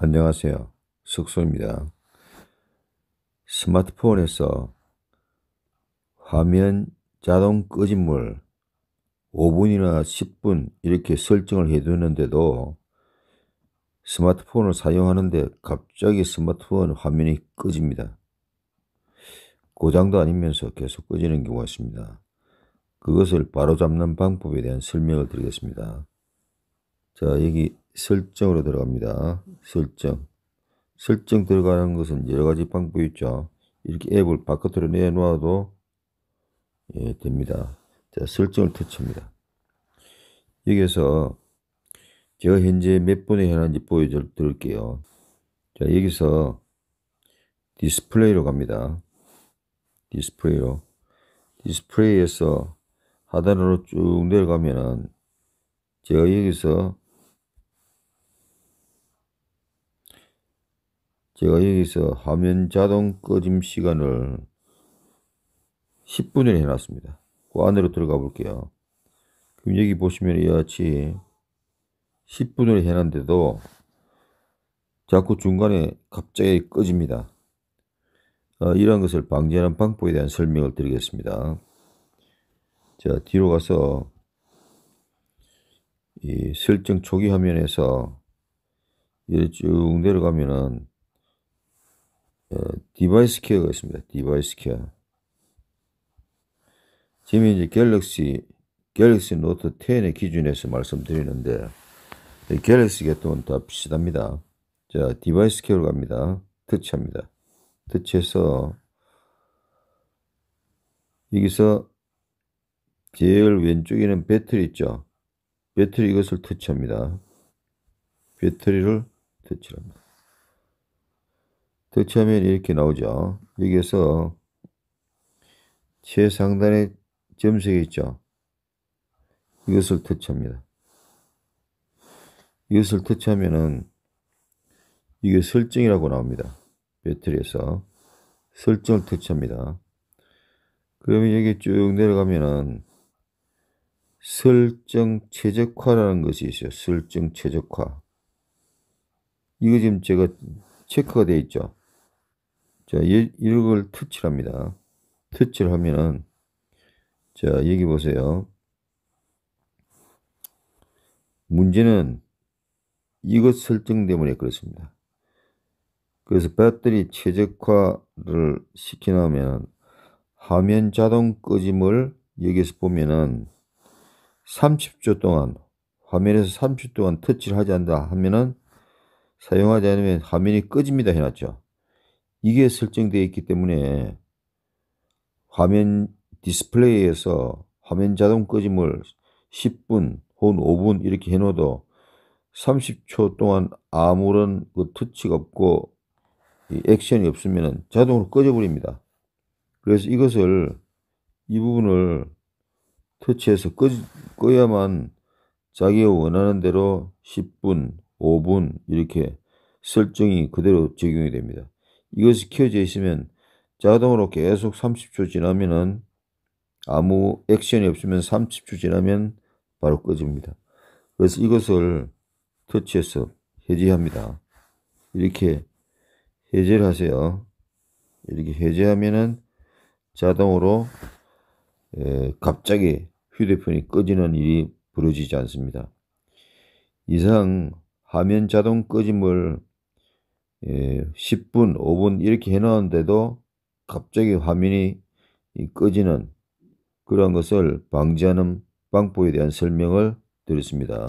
안녕하세요. 숙소입니다. 스마트폰에서 화면 자동 꺼짐을 5분이나 10분 이렇게 설정을 해두는데도 스마트폰을 사용하는데 갑자기 스마트폰 화면이 꺼집니다. 고장도 아니면서 계속 꺼지는 경우가 있습니다. 그것을 바로잡는 방법에 대한 설명을 드리겠습니다. 자, 여기 설정으로 들어갑니다. 설정. 설정 들어가는 것은 여러 가지 방법이 있죠. 이렇게 앱을 바깥으로 내놓아도 예, 됩니다. 자, 설정을 터치합니다. 여기에서 제가 현재 몇 번에 해놨는지 보여드릴게요. 자, 여기서 디스플레이로 갑니다. 디스플레이로. 디스플레이에서 하단으로 쭉 내려가면은 제가 여기서 제가 여기서 화면 자동 꺼짐 시간을 10분을 해놨습니다. 그 안으로 들어가 볼게요. 그럼 여기 보시면 이같이 와 10분을 해놨는데도 자꾸 중간에 갑자기 꺼집니다. 어, 이러한 것을 방지하는 방법에 대한 설명을 드리겠습니다. 자, 뒤로 가서 이 설정 초기 화면에서 쭉 내려가면은 어, 디바이스 케어가 있습니다. 디바이스 케어. 지금 이제 갤럭시, 갤럭시 노트 10의 기준에서 말씀드리는데, 갤럭시 계통다 비슷합니다. 자, 디바이스 케어로 갑니다. 터치합니다. 터치해서, 여기서 제일 왼쪽에는 배터리 있죠? 배터리 이것을 터치합니다. 배터리를 터치합니다. 득차면 이렇게 나오죠. 여기에서 최상단의 점색이 있죠. 이것을 터치합니다. 이것을 터치하면은 이게 설정이라고 나옵니다. 배터리에서 설정을 터치합니다. 그러면 여기 쭉 내려가면은 설정 최적화라는 것이 있어요. 설정 최적화. 이거 지금 제가 체크가 되어 있죠. 자, 이걸 터치합니다. 터치를 하면은 자, 여기 보세요. 문제는 이것 설정 때문에 그렇습니다. 그래서 배터리 최적화를 시키면 화면 자동 꺼짐을 여기서 보면은 30초 동안 화면에서 30초 동안 터치를 하지 않는다 하면은 사용하지 않으면 화면이 꺼집니다 해놨죠. 이게 설정되어 있기 때문에 화면 디스플레이에서 화면 자동 꺼짐을 10분 혹은 5분 이렇게 해놓아도 30초 동안 아무런 그 터치가 없고 액션이 없으면 자동으로 꺼져버립니다. 그래서 이것을 이 부분을 터치해서 꺼, 꺼야만 자기가 원하는 대로 10분, 5분 이렇게 설정이 그대로 적용이 됩니다. 이것이 켜져 있으면 자동으로 계속 30초 지나면은 아무 액션이 없으면 30초 지나면 바로 꺼집니다. 그래서 이것을 터치해서 해제합니다. 이렇게 해제를 하세요. 이렇게 해제하면은 자동으로 에, 갑자기 휴대폰이 꺼지는 일이 벌어지지 않습니다. 이상 화면 자동 꺼짐을 10분, 예, 5분 이렇게 해놨는데도 갑자기 화면이 꺼지는 그런 것을 방지하는 방법에 대한 설명을 드렸습니다.